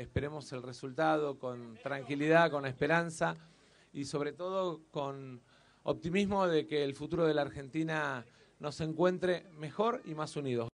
esperemos el resultado con tranquilidad, con esperanza y sobre todo con optimismo de que el futuro de la Argentina nos encuentre mejor y más unidos.